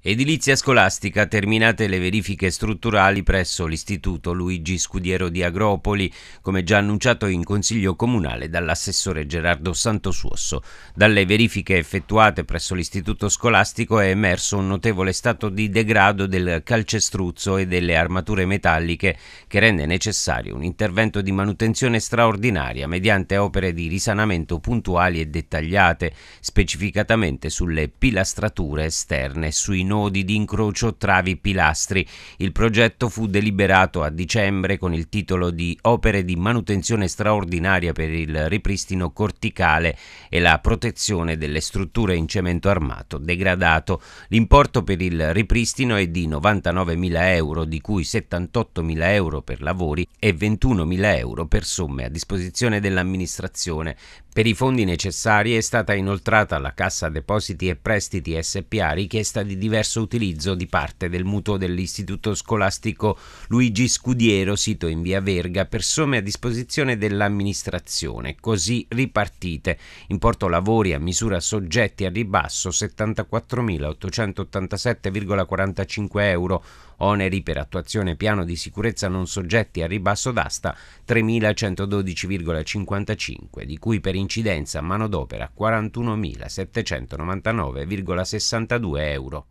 Edilizia scolastica terminate le verifiche strutturali presso l'Istituto Luigi Scudiero di Agropoli, come già annunciato in Consiglio Comunale dall'assessore Gerardo Santosuosso. Dalle verifiche effettuate presso l'Istituto scolastico è emerso un notevole stato di degrado del calcestruzzo e delle armature metalliche che rende necessario un intervento di manutenzione straordinaria mediante opere di risanamento puntuali e dettagliate, specificatamente sulle pilastrature esterne e sui nodi di incrocio tra i pilastri. Il progetto fu deliberato a dicembre con il titolo di Opere di manutenzione straordinaria per il ripristino corticale e la protezione delle strutture in cemento armato degradato. L'importo per il ripristino è di 99.000 euro, di cui 78.000 euro per lavori e 21.000 euro per somme a disposizione dell'amministrazione. Per i fondi necessari è stata inoltrata alla Cassa Depositi e Prestiti SPA richiesta di diversi diverso utilizzo di parte del mutuo dell'Istituto Scolastico Luigi Scudiero, sito in via Verga, per somme a disposizione dell'amministrazione, così ripartite. Importo lavori a misura soggetti a ribasso 74.887,45 euro oneri per attuazione piano di sicurezza non soggetti a ribasso d'asta 3.112,55, di cui per incidenza mano d'opera 41.799,62 euro.